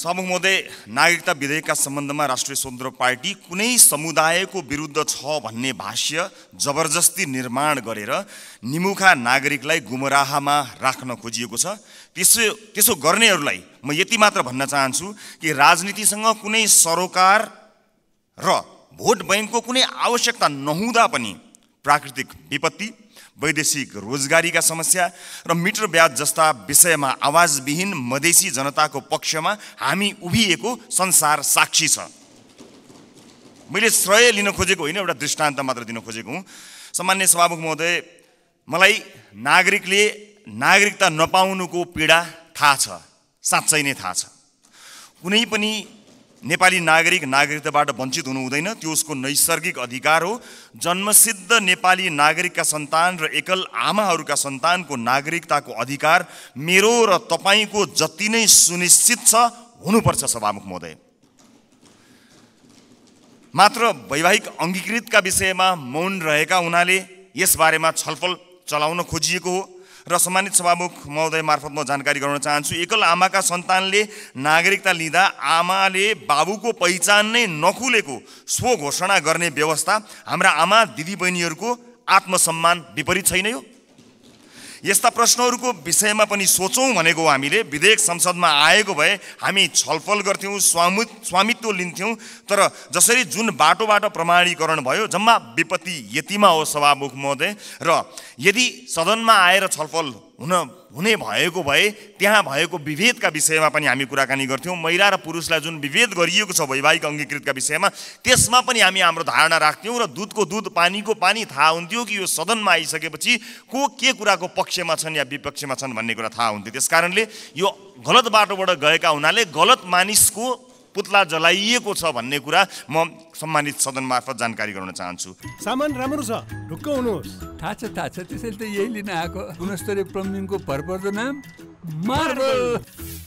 सभामुख महोदय नागरिकता विधेयकका सम्बन्धमा राष्ट्रिय स्वतन्त्र पार्टी कुनै समुदायको विरुद्ध छ भन्ने भाष्य जबरजस्ती निर्माण गरेर निमुखा नागरिकलाई गुमराहमा राख्न खोजिएको छ त्यसो त्यसो गर्नेहरूलाई म यति मात्र भन्न चाहन्छु कि राजनीतिसँग कुनै सरोकार र भोट ब्याङ्कको कुनै आवश्यकता नहुँदा पनि प्राकृतिक विपत्ति वैदेशिक रोजगारीका समस्या र मिटर ब्याज जस्ता विषयमा आवाजविहीन मधेसी जनताको पक्षमा हामी उभिएको संसार साक्षी छ मैले श्रेय लिन खोजेको होइन एउटा दृष्टान्त मात्र दिन खोजेको हुँ सामान्य सभामुख महोदय मलाई नागरिकले नागरिकता नपाउनुको पीडा थाहा छ साँच्चै नै थाहा छ कुनै पनि नेपाली नागरिक नागरिकताबाट वञ्चित हुनु हुँदैन त्यो उसको नैसर्गिक अधिकार हो जन्मसिद्ध नेपाली नागरिकका सन्तान र एकल आमाहरूका सन्तानको नागरिकताको अधिकार मेरो र तपाईँको जति नै सुनिश्चित छ हुनुपर्छ सभामुख महोदय मात्र वैवाहिक अङ्गीकृतका विषयमा मौन रहेका हुनाले यसबारेमा छलफल चलाउन खोजिएको हो र सम्मानित सभामुख महोदय मार्फत म जानकारी गराउन चाहन्छु एकल आमाका सन्तानले नागरिकता लिँदा आमाले बाबुको पहिचान नै नखुलेको स्वघोषणा गर्ने व्यवस्था हाम्रा आमा दिदीबहिनीहरूको आत्मसम्मान विपरीत छैन यो यस्ता प्रश्नहरूको विषयमा पनि सोचौँ भनेको हामीले विधेयक संसदमा आएको भए हामी छलफल गर्थ्यौँ स्वामु स्वामित्व लिन्थ्यौँ तर जसरी जुन बाटोबाट प्रमाणीकरण भयो जम्मा विपत्ति यतिमा हो सभामुख महोदय र यदि सदनमा आएर छलफल हुन हुने भएको भए त्यहाँ भएको विभेदका विषयमा पनि हामी कुराकानी गर्थ्यौँ महिला र पुरुषलाई जुन विभेद गरिएको छ वैवाहिक अङ्गीकृतका विषयमा त्यसमा पनि हामी हाम्रो धारणा राख्थ्यौँ र दुधको दुध पानीको पानी थाहा हुन्थ्यो कि यो सदनमा आइसकेपछि को के कुराको पक्षमा छन् या विपक्षमा छन् भन्ने कुरा थाहा हुन्थ्यो त्यस यो गलत बाटोबाट गएका हुनाले गलत मानिसको पुतला जलाइएको छ भन्ने कुरा म सम्मानित सदन मार्फत जानकारी गराउन चाहन्छु सामान राम्रो छ ढुक्क हुनुहोस् थाहा छ थाहा छ त्यसैले त यही लिन आएको गुणस्तरीय प्रमिङको भरपर्दो नाम मार्बल